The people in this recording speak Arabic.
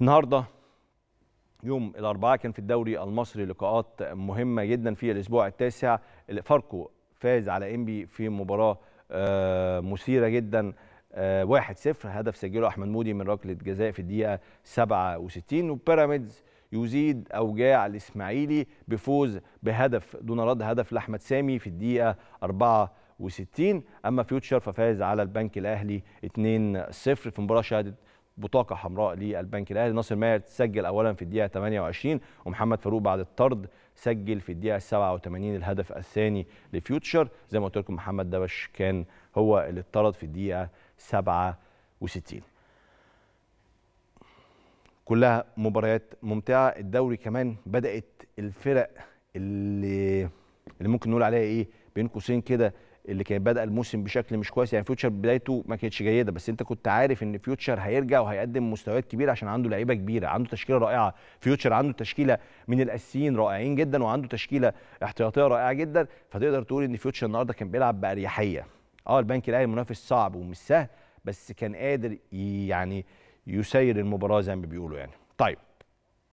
النهارده يوم الاربعاء كان في الدوري المصري لقاءات مهمه جدا في الاسبوع التاسع فاركو فاز على انبي في مباراه آه، مثيره جدا 1-0 آه، هدف سجله احمد مودي من ركله جزاء في الدقيقه 67 وبيراميدز يزيد اوجاع الاسماعيلي بفوز بهدف دون رد هدف لاحمد سامي في الدقيقه 64 اما فيوتشر ففاز على البنك الاهلي 2-0 في مباراه شهدت بطاقه حمراء للبنك الاهلي ناصر ماهر سجل اولا في الدقيقه 28 ومحمد فاروق بعد الطرد سجل في الدقيقه 87 الهدف الثاني لفيوتشر زي ما قلت لكم محمد دبش كان هو اللي اتطرد في الدقيقه 67 كلها مباريات ممتعه الدوري كمان بدات الفرق اللي اللي ممكن نقول عليها ايه بين قوسين كده اللي كان بدا الموسم بشكل مش كويس يعني فيوتشر بدايته ما كانتش جيده بس انت كنت عارف ان فيوتشر هيرجع وهيقدم مستويات كبيره عشان عنده لعيبه كبيره عنده تشكيله رائعه فيوتشر عنده تشكيله من الاساسيين رائعين جدا وعنده تشكيله احتياطيه رائعه جدا فتقدر تقول ان فيوتشر النهارده كان بيلعب باريحيه اه البنك الاهلي منافس صعب ومش سهل بس كان قادر يعني يسير المباراه زي ما بيقولوا يعني طيب